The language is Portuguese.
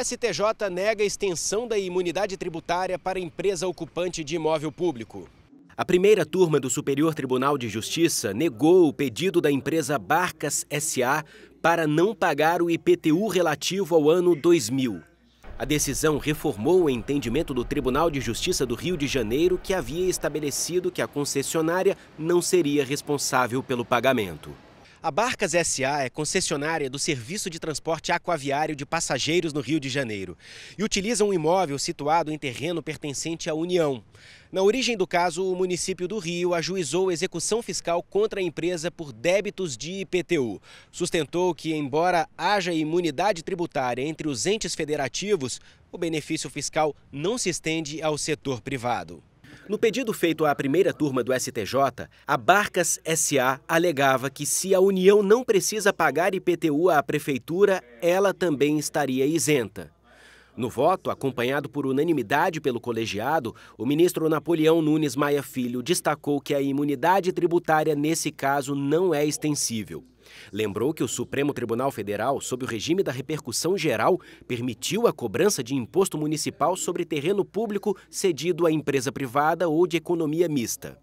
STJ nega extensão da imunidade tributária para empresa ocupante de imóvel público. A primeira turma do Superior Tribunal de Justiça negou o pedido da empresa Barcas SA para não pagar o IPTU relativo ao ano 2000. A decisão reformou o entendimento do Tribunal de Justiça do Rio de Janeiro, que havia estabelecido que a concessionária não seria responsável pelo pagamento. A Barcas SA é concessionária do Serviço de Transporte Aquaviário de Passageiros no Rio de Janeiro e utiliza um imóvel situado em terreno pertencente à União. Na origem do caso, o município do Rio ajuizou execução fiscal contra a empresa por débitos de IPTU. Sustentou que, embora haja imunidade tributária entre os entes federativos, o benefício fiscal não se estende ao setor privado. No pedido feito à primeira turma do STJ, a Barcas SA alegava que se a União não precisa pagar IPTU à Prefeitura, ela também estaria isenta. No voto, acompanhado por unanimidade pelo colegiado, o ministro Napoleão Nunes Maia Filho destacou que a imunidade tributária nesse caso não é extensível. Lembrou que o Supremo Tribunal Federal, sob o regime da repercussão geral, permitiu a cobrança de imposto municipal sobre terreno público cedido a empresa privada ou de economia mista.